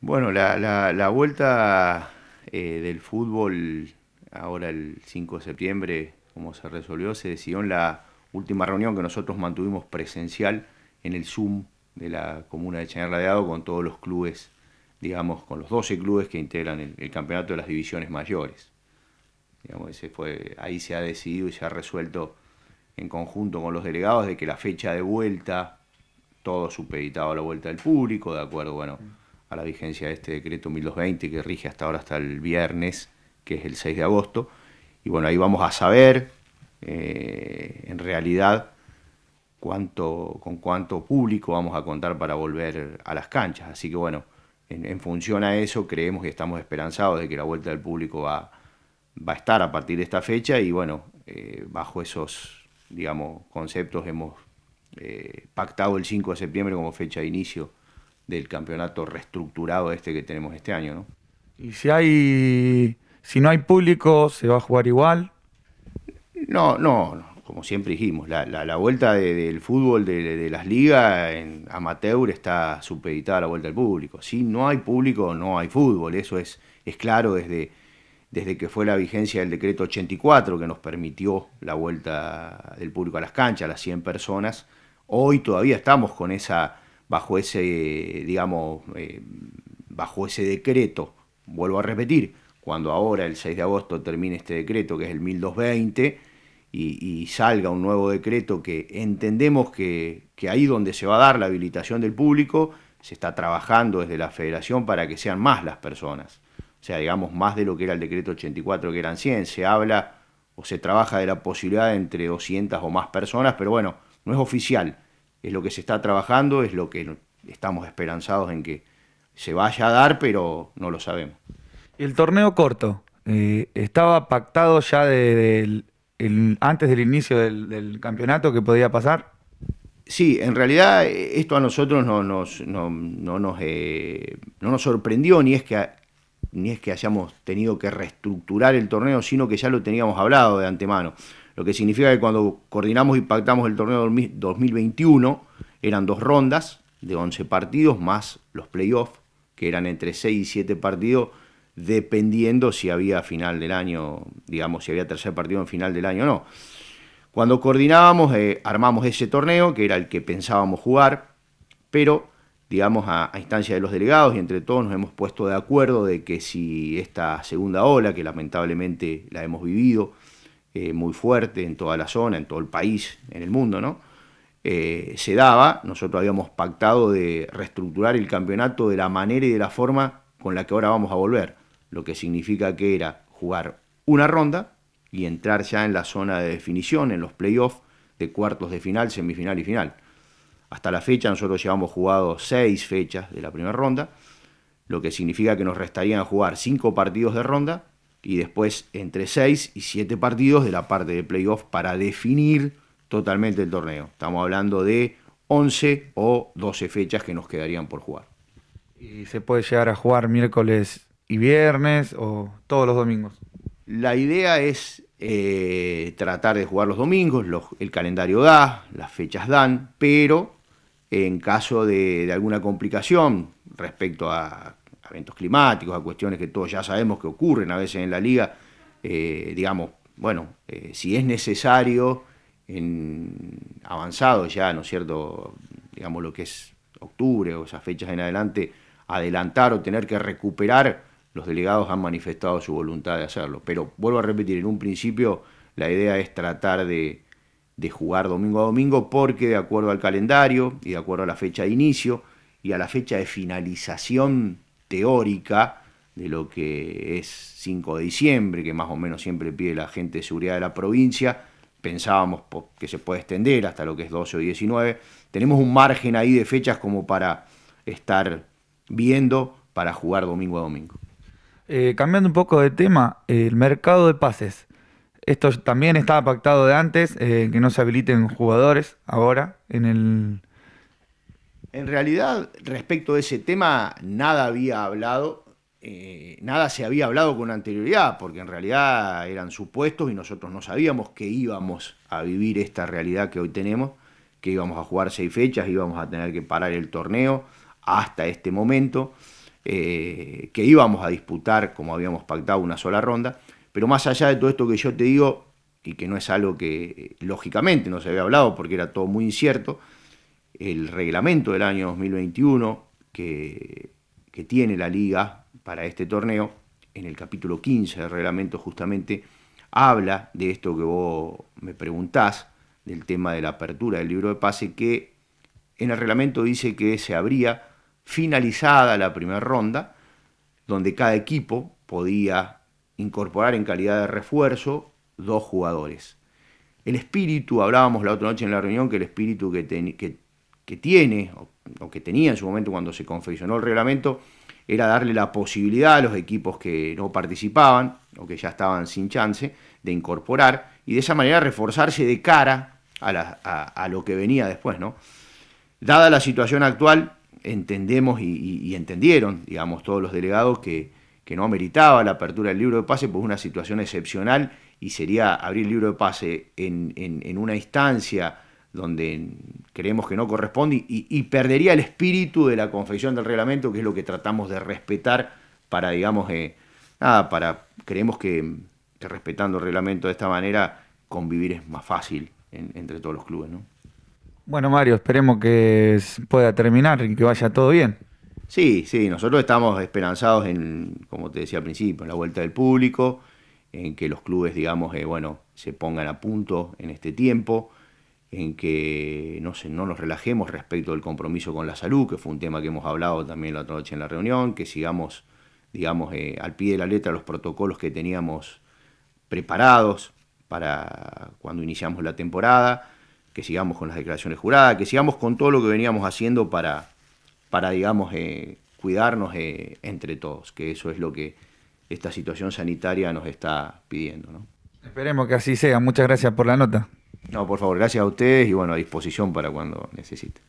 Bueno, la, la, la vuelta eh, del fútbol ahora el 5 de septiembre, como se resolvió, se decidió en la última reunión que nosotros mantuvimos presencial en el Zoom de la comuna de de Ladeado con todos los clubes, digamos, con los 12 clubes que integran el, campeonato de las divisiones mayores. Digamos, ese fue, ahí se ha decidido y se ha resuelto en conjunto con los delegados de que la fecha de vuelta, todo supeditado a la vuelta del público, de acuerdo, bueno a la vigencia de este decreto 1220 que rige hasta ahora, hasta el viernes, que es el 6 de agosto. Y bueno, ahí vamos a saber eh, en realidad cuánto, con cuánto público vamos a contar para volver a las canchas. Así que bueno, en, función a eso creemos y estamos esperanzados de que la vuelta del público va, va a estar a partir de esta fecha y bueno, eh, bajo esos, digamos, conceptos hemos eh, pactado el 5 de septiembre como fecha de inicio del campeonato reestructurado este que tenemos este año, ¿no? Y si hay si no hay público, ¿se va a jugar igual? No, no, como siempre dijimos, la, vuelta del fútbol de, las ligas en amateur está supeditada a la vuelta del público. Si no hay público, no hay fútbol. Eso es, es claro desde, desde que fue la vigencia del decreto 84 que nos permitió la vuelta del público a las canchas, a las 100 personas. Hoy todavía estamos con esa bajo ese, digamos, eh, bajo ese decreto, vuelvo a repetir, cuando ahora el 6 de agosto termine este decreto, que es el 1220, y, salga un nuevo decreto que entendemos que, que, ahí donde se va a dar la habilitación del público, se está trabajando desde la federación para que sean más las personas. O sea, digamos, más de lo que era el decreto 84, que eran 100. Se habla o se trabaja de la posibilidad de entre 200 o más personas, pero bueno, no es oficial es lo que se está trabajando, es lo que estamos esperanzados en que se vaya a dar, pero no lo sabemos. El torneo corto, eh, ¿estaba pactado ya antes del inicio del, campeonato que podía pasar? Sí, en realidad eh, esto a nosotros no, nos, no eh, nos sorprendió, ni es, que, ni es que hayamos tenido que reestructurar el torneo, sino que ya lo teníamos hablado de antemano lo que significa que cuando coordinamos y pactamos el torneo 2021 eran dos rondas de 11 partidos más los playoffs, que eran entre 6 y 7 partidos, dependiendo si había final del año, digamos, si había tercer partido en final del año o no. Cuando coordinábamos, eh, armamos ese torneo, que era el que pensábamos jugar, pero digamos, a, instancia de los delegados y entre todos nos hemos puesto de acuerdo de que si esta segunda ola, que lamentablemente la hemos vivido, eh, muy fuerte en toda la zona, en todo el país, en el mundo, ¿no? Eh, se daba, nosotros habíamos pactado de reestructurar el campeonato de la manera y de la forma con la que ahora vamos a volver, lo que significa que era jugar una ronda y entrar ya en la zona de definición, en los playoffs de cuartos de final, semifinal y final. Hasta la fecha nosotros llevamos jugado seis fechas de la primera ronda, lo que significa que nos restarían jugar cinco partidos de ronda y después entre 6 y 7 partidos de la parte de playoff para definir totalmente el torneo. Estamos hablando de 11 o 12 fechas que nos quedarían por jugar. ¿Y se puede llegar a jugar miércoles y viernes o todos los domingos? La idea es eh, tratar de jugar los domingos, el calendario da, las fechas dan, pero en caso de alguna complicación respecto a a eventos climáticos, a cuestiones que todos ya sabemos que ocurren a veces en la liga, eh, digamos, bueno, eh, si es necesario, en avanzado ya, ¿no es cierto?, digamos lo que es octubre o esas fechas en adelante, adelantar o tener que recuperar, los delegados han manifestado su voluntad de hacerlo. Pero vuelvo a repetir, en un principio la idea es tratar de jugar domingo a domingo porque de acuerdo al calendario y de acuerdo a la fecha de inicio y a la fecha de finalización teórica de lo que es 5 de diciembre, que más o menos siempre pide la gente de seguridad de la provincia, pensábamos que se puede extender hasta lo que es 12 o 19, tenemos un margen ahí de fechas como para estar viendo para jugar domingo a domingo. Eh, cambiando un poco de tema, el mercado de pases. Esto también estaba pactado de antes, eh, que no se habiliten jugadores ahora en el, en realidad, respecto de ese tema, nada había hablado, eh, nada se había hablado con anterioridad, porque en realidad eran supuestos y nosotros no sabíamos que íbamos a vivir esta realidad que hoy tenemos, que íbamos a jugar seis fechas, íbamos a tener que parar el torneo hasta este momento, eh, que íbamos a disputar, como habíamos pactado, una sola ronda. Pero más allá de todo esto que yo te digo, y que no es algo que eh, lógicamente no se había hablado porque era todo muy incierto, el reglamento del año 2021 que, que tiene la liga para este torneo, en el capítulo 15 del reglamento justamente, habla de esto que vos me preguntás, del tema de la apertura del libro de pase, que en el reglamento dice que se habría finalizada la primera ronda, donde cada equipo podía incorporar en calidad de refuerzo dos jugadores. El espíritu, hablábamos la otra noche en la reunión, que el espíritu que, tenía que que tiene o, que tenía en su momento cuando se confeccionó el reglamento era darle la posibilidad a los equipos que no participaban o que ya estaban sin chance de incorporar y de esa manera reforzarse de cara a, a, lo que venía después. ¿no? Dada la situación actual, entendemos y, entendieron, digamos, todos los delegados que, no ameritaba la apertura del libro de pase, pues una situación excepcional y sería abrir el libro de pase en, en una instancia donde creemos que no corresponde y, perdería el espíritu de la confección del reglamento, que es lo que tratamos de respetar para, digamos, eh, creemos que, respetando el reglamento de esta manera, convivir es más fácil entre todos los clubes, Bueno, Mario, esperemos que pueda terminar y que vaya todo bien. Sí, sí, nosotros estamos esperanzados en, como te decía al principio, en la vuelta del público, en que los clubes, digamos, eh, bueno, se pongan a punto en este tiempo en que no, sé, no nos relajemos respecto del compromiso con la salud, que fue un tema que hemos hablado también la otra noche en la reunión, que sigamos, digamos, eh, al pie de la letra los protocolos que teníamos preparados para cuando iniciamos la temporada, que sigamos con las declaraciones juradas, que sigamos con todo lo que veníamos haciendo para, para digamos, eh, cuidarnos eh, entre todos, que eso es lo que esta situación sanitaria nos está pidiendo. ¿no? Esperemos que así sea. Muchas gracias por la nota. No, por favor, gracias a ustedes y bueno, a disposición para cuando necesite.